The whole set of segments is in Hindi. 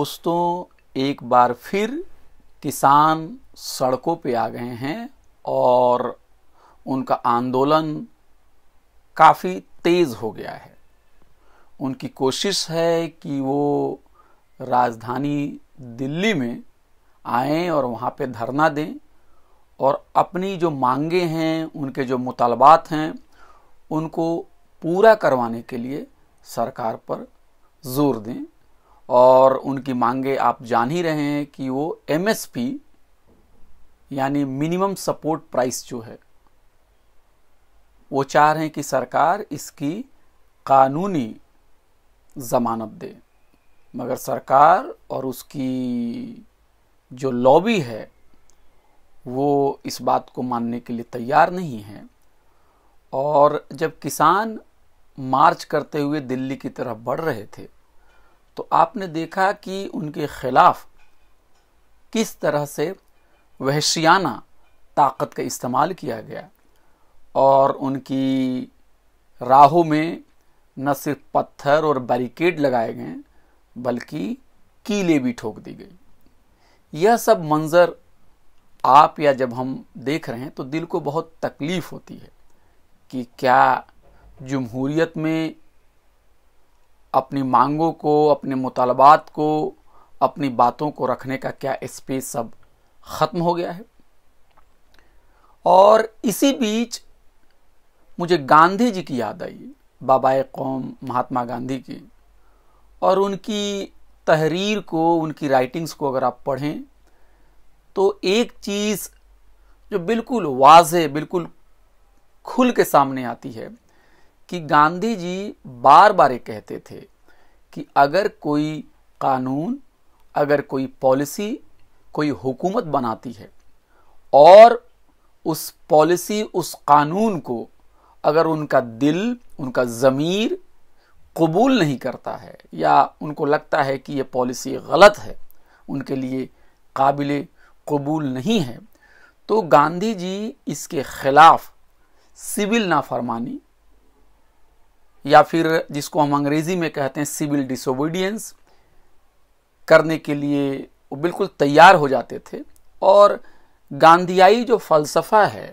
दोस्तों एक बार फिर किसान सड़कों पे आ गए हैं और उनका आंदोलन काफ़ी तेज़ हो गया है उनकी कोशिश है कि वो राजधानी दिल्ली में आएं और वहाँ पे धरना दें और अपनी जो मांगे हैं उनके जो मुतालबात हैं उनको पूरा करवाने के लिए सरकार पर जोर दें और उनकी मांगे आप जान ही रहे हैं कि वो एमएसपी यानी मिनिमम सपोर्ट प्राइस जो है वो चाह रहे हैं कि सरकार इसकी कानूनी जमानत दे मगर सरकार और उसकी जो लॉबी है वो इस बात को मानने के लिए तैयार नहीं है और जब किसान मार्च करते हुए दिल्ली की तरफ बढ़ रहे थे तो आपने देखा कि उनके खिलाफ किस तरह से वहशियाना ताकत का इस्तेमाल किया गया और उनकी राहों में न सिर्फ पत्थर और बैरिकेड लगाए गए बल्कि कीले भी ठोक दी गई यह सब मंज़र आप या जब हम देख रहे हैं तो दिल को बहुत तकलीफ़ होती है कि क्या जमहूरियत में अपनी मांगों को अपने मुतालबात को अपनी बातों को रखने का क्या स्पेस सब ख़त्म हो गया है और इसी बीच मुझे गांधी जी की याद आई बाबाए कौम महात्मा गांधी की और उनकी तहरीर को उनकी राइटिंग्स को अगर आप पढ़ें तो एक चीज़ जो बिल्कुल वाज बिल्कुल खुल के सामने आती है कि गांधी जी बार बार कहते थे कि अगर कोई कानून अगर कोई पॉलिसी कोई हुकूमत बनाती है और उस पॉलिसी उस कानून को अगर उनका दिल उनका ज़मीर कबूल नहीं करता है या उनको लगता है कि यह पॉलिसी गलत है उनके लिए काबिल कबूल नहीं है तो गांधी जी इसके ख़िलाफ़ सिविल नाफरमानी या फिर जिसको हम अंग्रेज़ी में कहते हैं सिविल डिसोबीडियंस करने के लिए वो बिल्कुल तैयार हो जाते थे और गांधियाई जो फ़लसफ़ा है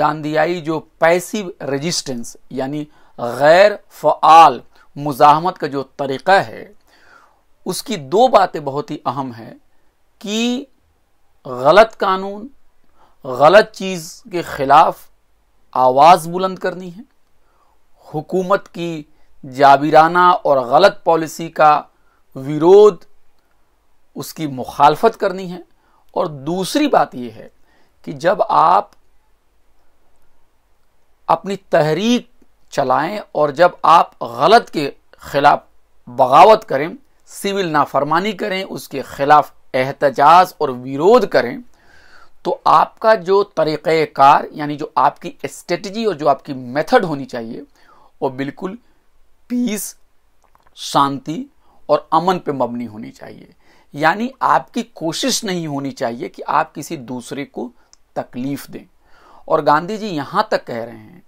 गांधियाई जो पैसिव रेजिस्टेंस यानी गैर फ़ाल मुजाहमत का जो तरीक़ा है उसकी दो बातें बहुत ही अहम है कि गलत कानून गलत चीज़ के ख़िलाफ़ आवाज़ बुलंद करनी है हुकूमत की जाबिराना और गलत पॉलिसी का विरोध उसकी मुखालफत करनी है और दूसरी बात यह है कि जब आप अपनी तहरीक चलाएं और जब आप गलत के खिलाफ बगावत करें सिविल नाफरमानी करें उसके खिलाफ एहतजाज और विरोध करें तो आपका जो तरीक़ार यानी जो आपकी स्ट्रेटजी और जो आपकी मेथड होनी चाहिए वो बिल्कुल पीस शांति और अमन पे मबनी होनी चाहिए यानी आपकी कोशिश नहीं होनी चाहिए कि आप किसी दूसरे को तकलीफ दें और गांधी जी यहां तक कह रहे हैं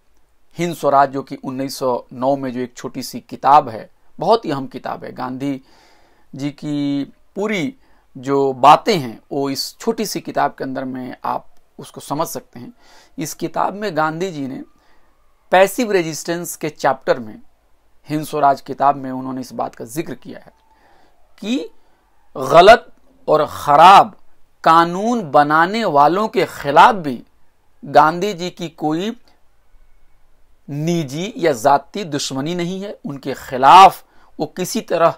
हिंद स्वराज जो कि 1909 में जो एक छोटी सी किताब है बहुत ही अहम किताब है गांधी जी की पूरी जो बातें हैं वो इस छोटी सी किताब के अंदर में आप उसको समझ सकते हैं इस किताब में गांधी जी ने पैसिव रेजिस्टेंस के चैप्टर में हिंद स्वराज किताब में उन्होंने इस बात का जिक्र किया है कि गलत और ख़राब कानून बनाने वालों के खिलाफ भी गांधी जी की कोई निजी या जाति दुश्मनी नहीं है उनके खिलाफ वो किसी तरह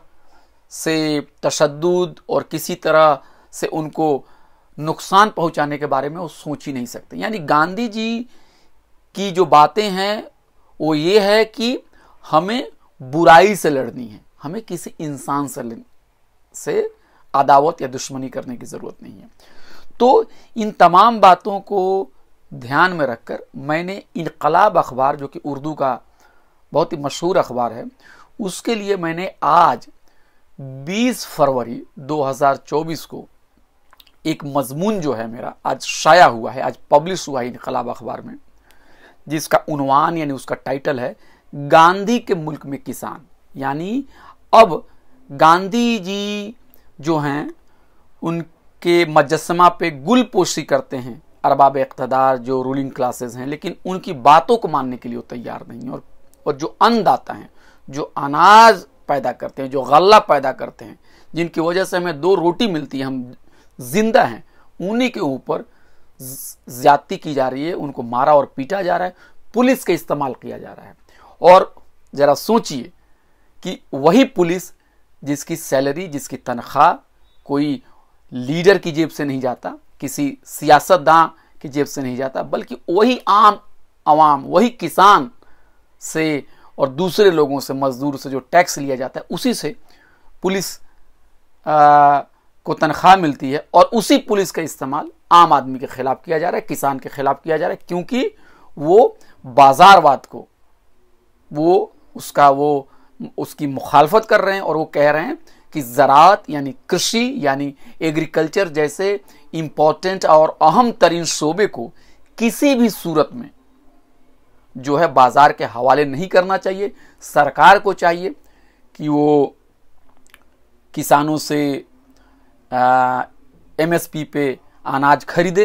से तशद और किसी तरह से उनको नुकसान पहुंचाने के बारे में वो सोच ही नहीं सकते यानी गांधी जी की जो बातें हैं वो ये है कि हमें बुराई से लड़नी है हमें किसी इंसान से से अदावत या दुश्मनी करने की ज़रूरत नहीं है तो इन तमाम बातों को ध्यान में रखकर मैंने इनकलाब अखबार जो कि उर्दू का बहुत ही मशहूर अखबार है उसके लिए मैंने आज 20 फरवरी 2024 को एक मजमून जो है मेरा आज शाया हुआ है आज पब्लिश हुआ है इनकलाब अखबार में जिसका उनवान यानी उसका टाइटल है गांधी के मुल्क में किसान यानी अब गांधी जी जो हैं उनके मजस्मा पे गुल पोशी करते हैं अरबाब इकतदार जो रूलिंग क्लासेस हैं लेकिन उनकी बातों को मानने के लिए वो तैयार नहीं और और जो अन्नदाता हैं जो अनाज पैदा करते हैं जो गल्ला पैदा करते हैं जिनकी वजह से हमें दो रोटी मिलती है हम जिंदा हैं उन्हीं के ऊपर ज्यादती की जा रही है उनको मारा और पीटा जा रहा है पुलिस का इस्तेमाल किया जा रहा है और ज़रा सोचिए कि वही पुलिस जिसकी सैलरी जिसकी तनख्वाह कोई लीडर की जेब से नहीं जाता किसी सियासतदान की जेब से नहीं जाता बल्कि वही आम आवाम वही किसान से और दूसरे लोगों से मजदूर से जो टैक्स लिया जाता है उसी से पुलिस आ, को तनख्वाह मिलती है और उसी पुलिस का इस्तेमाल आम आदमी के खिलाफ किया जा रहा है किसान के खिलाफ किया जा रहा है क्योंकि वो बाजारवाद को वो उसका वो उसकी मुखालफत कर रहे हैं और वो कह रहे हैं कि ज़रात यानी कृषि यानी एग्रीकल्चर जैसे इम्पोर्टेंट और अहम तरीन शोबे को किसी भी सूरत में जो है बाज़ार के हवाले नहीं करना चाहिए सरकार को चाहिए कि वो किसानों से एमएसपी पे अनाज खरीदे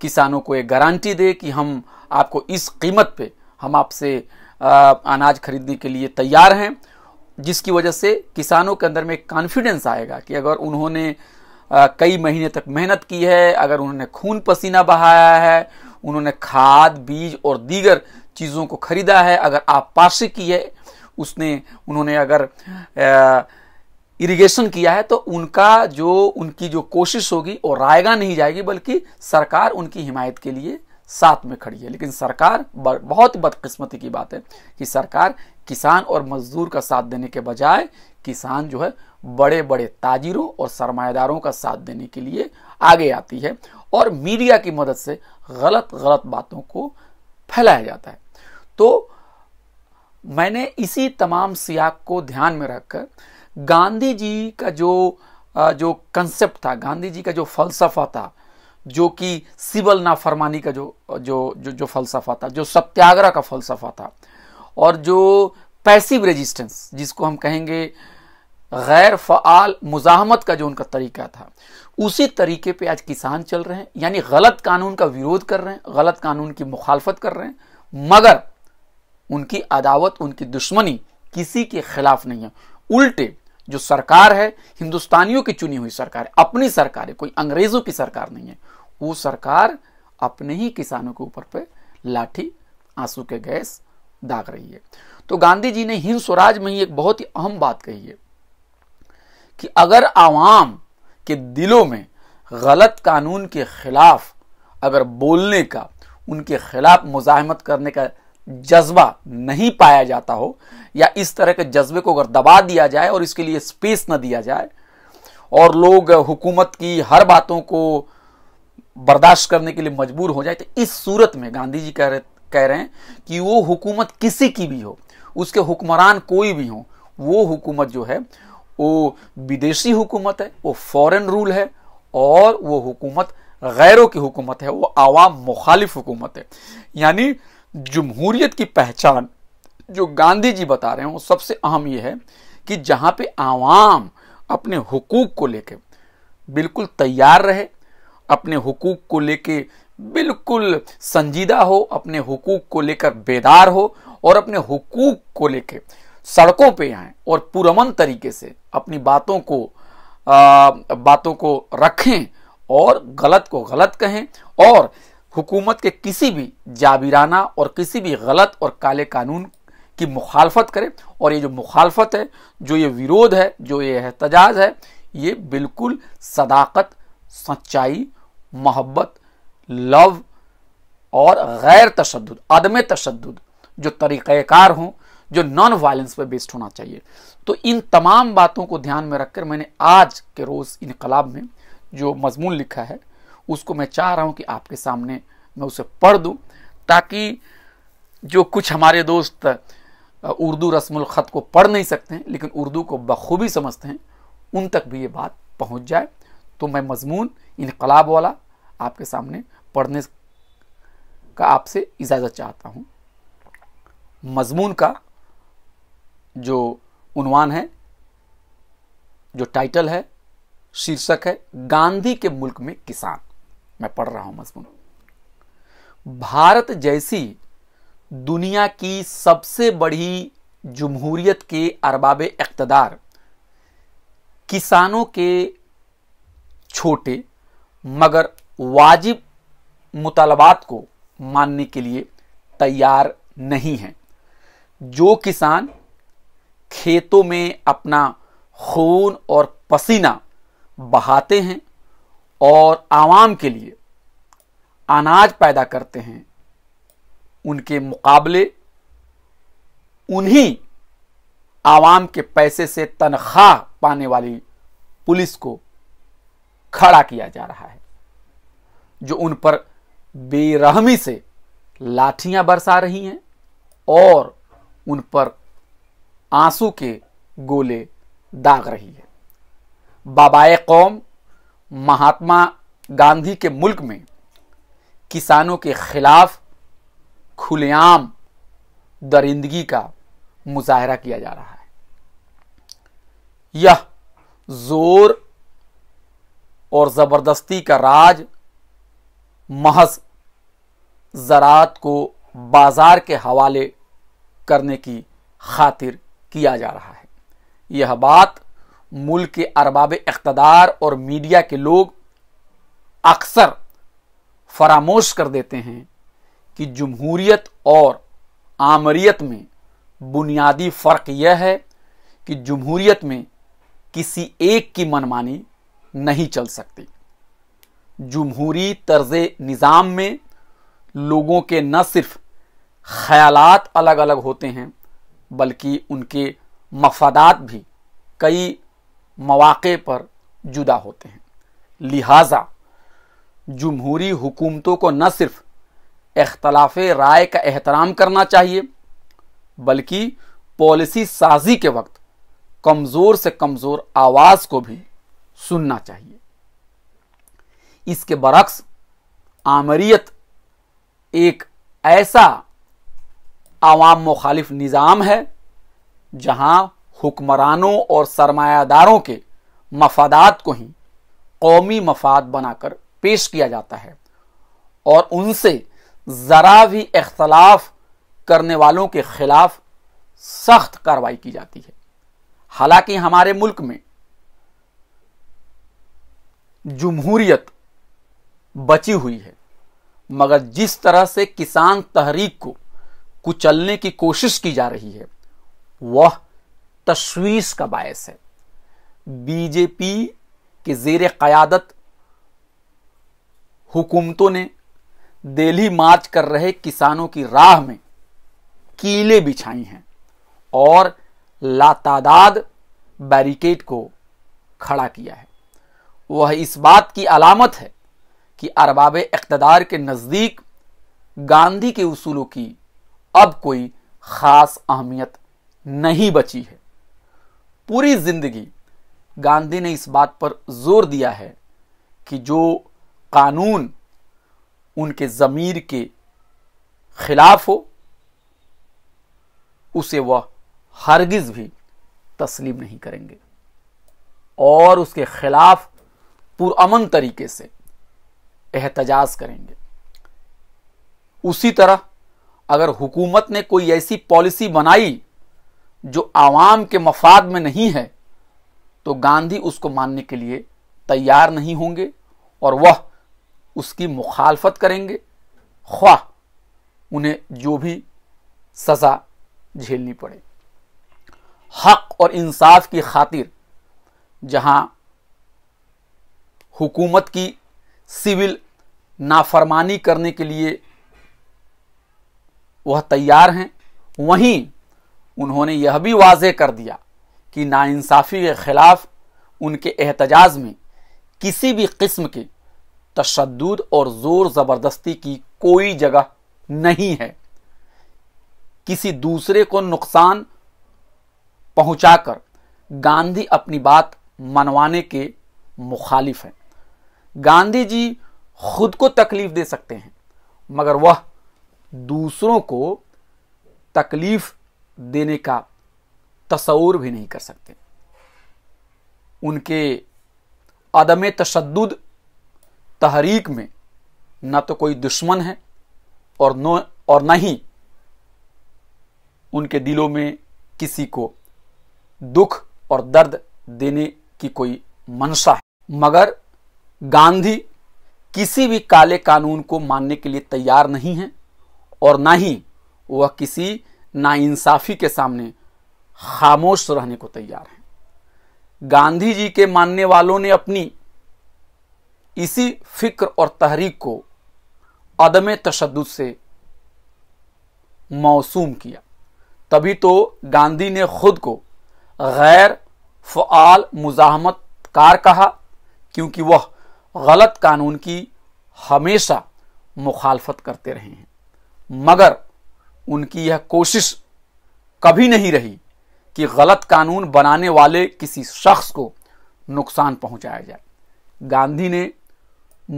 किसानों को एक गारंटी दे कि हम आपको इस कीमत पे हम आपसे अनाज खरीदने के लिए तैयार हैं जिसकी वजह से किसानों के अंदर में कॉन्फिडेंस आएगा कि अगर उन्होंने आ, कई महीने तक मेहनत की है अगर उन्होंने खून पसीना बहाया है उन्होंने खाद बीज और दीगर चीज़ों को खरीदा है अगर आप पार्श्व की है उसने उन्होंने अगर आ, इरिगेशन किया है तो उनका जो उनकी जो कोशिश होगी वो रायगा नहीं जाएगी बल्कि सरकार उनकी हिमायत के लिए साथ में खड़ी है लेकिन सरकार बहुत बदकिस्मती की बात है कि सरकार किसान और मजदूर का साथ देने के बजाय किसान जो है बड़े बड़े ताजिरों और सरमाएदारों का साथ देने के लिए आगे आती है और मीडिया की मदद से गलत गलत बातों को फैलाया जाता है तो मैंने इसी तमाम सियाक को ध्यान में रखकर गांधी जी का जो जो कंसेप्ट था गांधी जी का जो फलसफा था जो कि सिबल नाफरमानी का जो जो जो जो फलसफा था जो सत्याग्रह का फलसफा था और जो पैसिव रेजिस्टेंस जिसको हम कहेंगे गैर फ़ाल मुजाहमत का जो उनका तरीका था उसी तरीके पे आज किसान चल रहे हैं यानी गलत कानून का विरोध कर रहे हैं गलत कानून की मुखालफत कर रहे हैं मगर उनकी अदावत उनकी दुश्मनी किसी के खिलाफ नहीं है उल्टे जो सरकार है हिंदुस्तानियों की चुनी हुई सरकार है अपनी सरकार है कोई अंग्रेजों की सरकार नहीं है वो सरकार अपने ही किसानों के ऊपर पे लाठी आंसू के गैस दाग रही है तो गांधी जी ने हिंद स्वराज में ही एक बहुत ही अहम बात कही है कि अगर आवाम के दिलों में गलत कानून के खिलाफ अगर बोलने का उनके खिलाफ मुजाहमत करने का जज्बा नहीं पाया जाता हो या इस तरह के जज्बे को अगर दबा दिया जाए और इसके लिए स्पेस न दिया जाए और लोग हुकूमत की हर बातों को बर्दाश्त करने के लिए मजबूर हो जाए तो इस सूरत में गांधी जी कह रहे कह रहे हैं कि वो हुकूमत किसी की भी हो उसके हुक्मरान कोई भी हो वो हुकूमत जो है वो विदेशी हुकूमत है वो फॉरेन रूल है और वो हुकूमत गैरों की हुकूमत है वो आवाम मुखालिफ हुकूमत है यानी जमहूरियत की पहचान जो गांधी जी बता रहे हैं वो सबसे अहम ये है कि जहाँ पे आवाम अपने हुकूक को लेके बिल्कुल तैयार रहे अपने हुकूक को लेके बिल्कुल संजीदा हो अपने हुकूक को लेकर बेदार हो और अपने हुकूक को लेके सड़कों पे आए और पुरमन तरीके से अपनी बातों को आ, बातों को रखें और गलत को गलत कहें और हुकूमत के किसी भी जाबिराना और किसी भी गलत और काले कानून की मुखालफत करे और ये जो मुखालफत है जो ये विरोध है जो ये एहतजाज है ये बिल्कुल सदाकत सच्चाई मोहब्बत लव और गैर तशद अदम तशद जो तरीक़ार हों जो नॉन वायलेंस पर बेस्ड होना चाहिए तो इन तमाम बातों को ध्यान में रखकर मैंने आज के रोज़ इनकलाब में जो मजमून लिखा है उसको मैं चाह रहा हूँ कि आपके सामने मैं उसे पढ़ दूँ ताकि जो कुछ हमारे दोस्त उर्दू रस्म ख़त को पढ़ नहीं सकते हैं लेकिन उर्दू को बखूबी समझते हैं उन तक भी ये बात पहुँच जाए तो मैं मजमून इनकलाब वाला आपके सामने पढ़ने का आपसे इजाज़त चाहता हूँ मजमून का जो उनवान है जो टाइटल है शीर्षक है गांधी के मुल्क में किसान मैं पढ़ रहा हूं मजमून भारत जैसी दुनिया की सबसे बड़ी जमहूरियत के अरबाब इकतदार किसानों के छोटे मगर वाजिब मुतालबात को मानने के लिए तैयार नहीं है जो किसान खेतों में अपना खून और पसीना बहाते हैं और आवाम के लिए अनाज पैदा करते हैं उनके मुकाबले उन्हीं आवाम के पैसे से तनख्वाह पाने वाली पुलिस को खड़ा किया जा रहा है जो उन पर बेरहमी से लाठियां बरसा रही हैं और उन पर आंसू के गोले दाग रही है बाबाए कौम महात्मा गांधी के मुल्क में किसानों के खिलाफ खुलेआम दरिंदगी का मुजाहरा किया जा रहा है यह जोर और ज़बरदस्ती का राज महज ज़रात को बाज़ार के हवाले करने की खातिर किया जा रहा है यह बात मुल्क के अरबाब इकतदार और मीडिया के लोग अक्सर फरामोश कर देते हैं कि जमहूरीत और आमरीत में बुनियादी फ़र्क यह है कि जमहूरीत में किसी एक की मनमानी नहीं चल सकती जमहूरी तर्ज निज़ाम में लोगों के न सिर्फ ख्यालात अलग अलग होते हैं बल्कि उनके मफादात भी कई मौाक़े पर जुदा होते हैं लिहाजा जमहूरी हुकूमतों को न सिर्फ अख्तलाफ राय का एहतराम करना चाहिए बल्कि पॉलिसी साजी के वक्त कमज़ोर से कमज़ोर आवाज़ को भी सुनना चाहिए इसके बरक्स आमरीत एक ऐसा आवाम मुखालिफ निज़ाम है जहां हुक्मरानों और सरमायादारों के मफादात को ही कौमी मफाद बनाकर पेश किया जाता है और उनसे ज़रा भी इख्तलाफ करने वालों के खिलाफ सख्त कार्रवाई की जाती है हालांकि हमारे मुल्क में जमहूरियत बची हुई है मगर जिस तरह से किसान तहरीक को कुचलने की कोशिश की जा रही है वह तशवीश का बायस है बीजेपी के जेर क़यादत हुकूमतों ने दिल्ली मार्च कर रहे किसानों की राह में कीले बिछाई हैं और लातादाद बैरिकेड को खड़ा किया है वह इस बात की अलामत है कि अरबाब इकतदार के नज़दीक गांधी के उसूलों की अब कोई ख़ास अहमियत नहीं बची है पूरी जिंदगी गांधी ने इस बात पर जोर दिया है कि जो कानून उनके ज़मीर के खिलाफ हो उसे वह हरगिज़ भी तस्लीम नहीं करेंगे और उसके खिलाफ पुरअमन तरीके से एहतजाज करेंगे उसी तरह अगर हुकूमत ने कोई ऐसी पॉलिसी बनाई जो आवाम के मफाद में नहीं है तो गांधी उसको मानने के लिए तैयार नहीं होंगे और वह उसकी मुखालफत करेंगे ख्वाह उन्हें जो भी सज़ा झेलनी पड़े हक और इंसाफ की खातिर जहां हुकूमत की सिविल नाफरमानी करने के लिए वह तैयार हैं वहीं उन्होंने यह भी वाज कर दिया कि नाइंसाफ़ी के ख़िलाफ़ उनके एहतजाज में किसी भी किस्म के तशद और ज़ोर ज़बरदस्ती की कोई जगह नहीं है किसी दूसरे को नुकसान पहुंचाकर गांधी अपनी बात मनवाने के मुखालिफ हैं गांधी जी खुद को तकलीफ दे सकते हैं मगर वह दूसरों को तकलीफ देने का तस्वूर भी नहीं कर सकते उनके अदम तशद तहरीक में ना तो कोई दुश्मन है और न और ना ही उनके दिलों में किसी को दुख और दर्द देने की कोई मंशा है मगर गांधी किसी भी काले कानून को मानने के लिए तैयार नहीं है और ना ही वह किसी नाइंसाफ़ी के सामने खामोश रहने को तैयार हैं गांधी जी के मानने वालों ने अपनी इसी फिक्र और तहरीक को अदम तशद से मौसूम किया तभी तो गांधी ने खुद को गैर फ़ाल मुजामत कार कहा क्योंकि वह गलत कानून की हमेशा मुखालफत करते रहे हैं मगर उनकी यह कोशिश कभी नहीं रही कि गलत कानून बनाने वाले किसी शख्स को नुकसान पहुंचाया जाए गांधी ने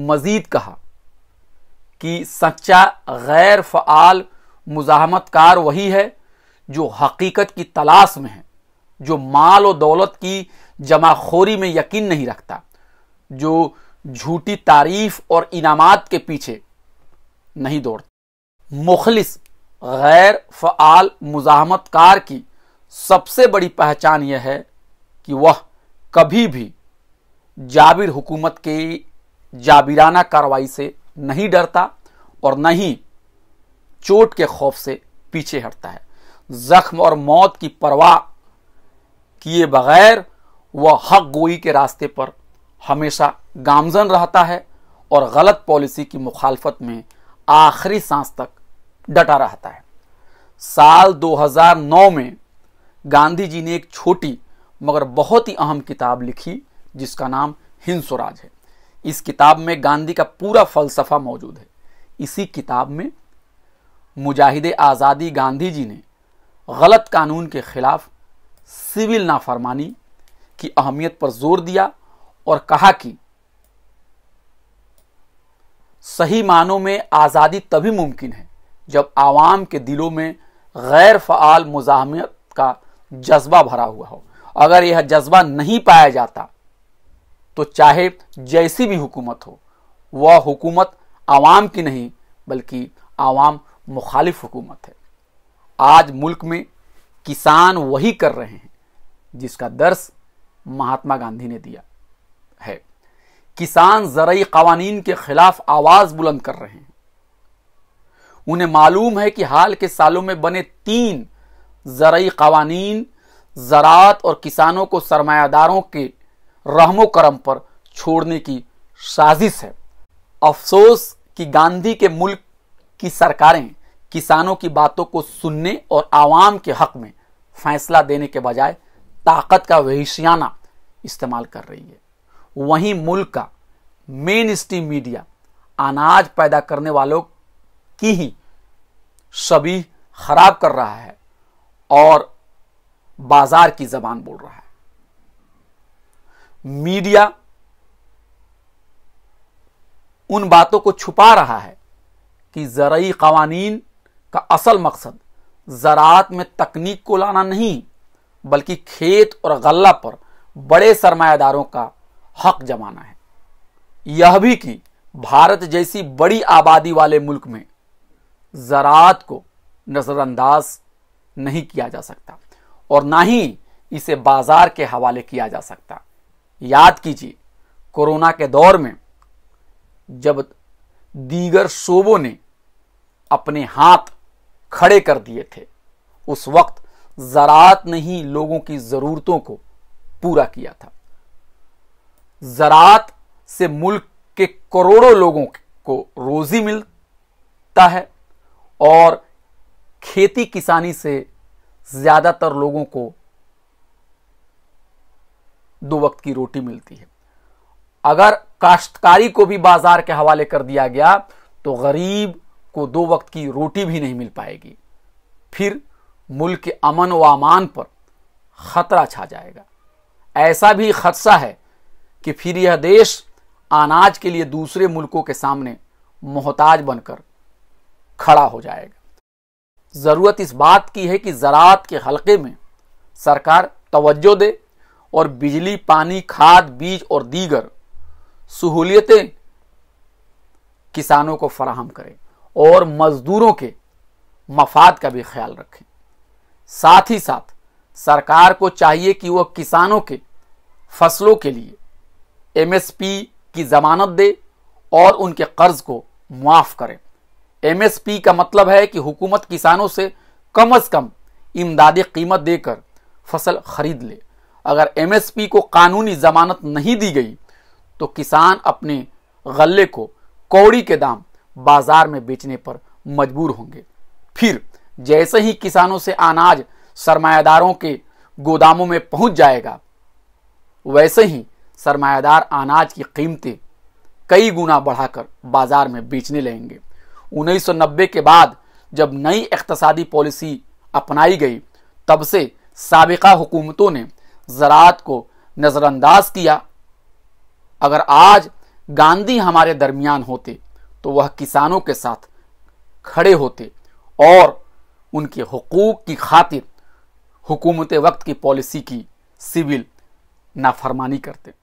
मजीद कहा कि सच्चा गैर फ़ाल मुजामतकार वही है जो हकीकत की तलाश में है जो माल और दौलत की जमाखोरी में यकीन नहीं रखता जो झूठी तारीफ और इनामात के पीछे नहीं दौड़ता मुखलिस गैर फ़ाल मुजामतकार की सबसे बड़ी पहचान यह है कि वह कभी भी जाबिर हुकूमत के जाबिराना कार्रवाई से नहीं डरता और न ही चोट के खौफ से पीछे हटता है जख्म और मौत की परवाह किए बगैर वह हक गोई के रास्ते पर हमेशा गामजन रहता है और गलत पॉलिसी की मुखालफत में आखिरी सांस तक डटा रहता है साल 2009 में गांधी जी ने एक छोटी मगर बहुत ही अहम किताब लिखी जिसका नाम हिंद स्वराज है इस किताब में गांधी का पूरा फलसफा मौजूद है इसी किताब में मुजाहिद आज़ादी गांधी जी ने गलत कानून के खिलाफ सिविल नाफरमानी की अहमियत पर जोर दिया और कहा कि सही मानों में आज़ादी तभी मुमकिन है जब आवाम के दिलों में गैर फ़ाल मुजाहमत का जज्बा भरा हुआ हो अगर यह जज्बा नहीं पाया जाता तो चाहे जैसी भी हुकूमत हो वह हुकूमत आवाम की नहीं बल्कि आवाम मुखालिफ हुकूमत है आज मुल्क में किसान वही कर रहे हैं जिसका दर्श महात्मा गांधी ने दिया है किसान जरिए कवानीन के खिलाफ आवाज़ बुलंद कर रहे हैं उन्हें मालूम है कि हाल के सालों में बने तीन जरई कवानीन ज़रात और किसानों को सरमायादारों के रहमो करम पर छोड़ने की साजिश है अफसोस कि गांधी के मुल्क की सरकारें किसानों की बातों को सुनने और आवाम के हक में फैसला देने के बजाय ताकत का वहशियाना इस्तेमाल कर रही है वहीं मुल्क का मेन स्ट्रीम मीडिया अनाज पैदा करने वालों की ही सभी खराब कर रहा है और बाजार की जबान बोल रहा है मीडिया उन बातों को छुपा रहा है कि ज़रूरी कवानीन का असल मकसद ज़रात में तकनीक को लाना नहीं बल्कि खेत और गल्ला पर बड़े सरमायादारों का हक जमाना है यह भी कि भारत जैसी बड़ी आबादी वाले मुल्क में ज़रात को नज़रअंदाज नहीं किया जा सकता और ना ही इसे बाज़ार के हवाले किया जा सकता याद कीजिए कोरोना के दौर में जब दीगर शोबों ने अपने हाथ खड़े कर दिए थे उस वक्त ज़रात ने ही लोगों की ज़रूरतों को पूरा किया था ज़रात से मुल्क के करोड़ों लोगों को रोज़ी मिलता है और खेती किसानी से ज़्यादातर लोगों को दो वक्त की रोटी मिलती है अगर काश्तकारी को भी बाजार के हवाले कर दिया गया तो गरीब को दो वक्त की रोटी भी नहीं मिल पाएगी फिर मुल्क के अमन व अमान पर खतरा छा जाएगा ऐसा भी खदशा है कि फिर यह देश अनाज के लिए दूसरे मुल्कों के सामने मोहताज बनकर खड़ा हो जाएगा ज़रूरत इस बात की है कि ज़रात के हलके में सरकार तवज्जो दे और बिजली पानी खाद बीज और दीगर सहूलियतें किसानों को फराहम करें और मज़दूरों के मफाद का भी ख्याल रखें साथ ही साथ सरकार को चाहिए कि वह किसानों के फसलों के लिए एमएसपी की जमानत दे और उनके कर्ज को माफ करें एमएसपी का मतलब है कि हुकूमत किसानों से कम अज कम इमदादी कीमत देकर फसल खरीद ले अगर एमएसपी को कानूनी जमानत नहीं दी गई तो किसान अपने गले को कौड़ी के दाम बाजार में बेचने पर मजबूर होंगे फिर जैसे ही किसानों से अनाज सरमायादारों के गोदामों में पहुंच जाएगा वैसे ही सरमायादार अनाज की कीमतें कई गुना बढ़ाकर बाजार में बेचने लगेंगे 1990 के बाद जब नई इकतसादी पॉलिसी अपनाई गई तब से सबका हुकूमतों ने ज़रात को नज़रअंदाज किया अगर आज गांधी हमारे दरमियान होते तो वह किसानों के साथ खड़े होते और उनके हकूक़ की खातिर हुकूमत वक्त की पॉलिसी की सिविल नाफरमानी करते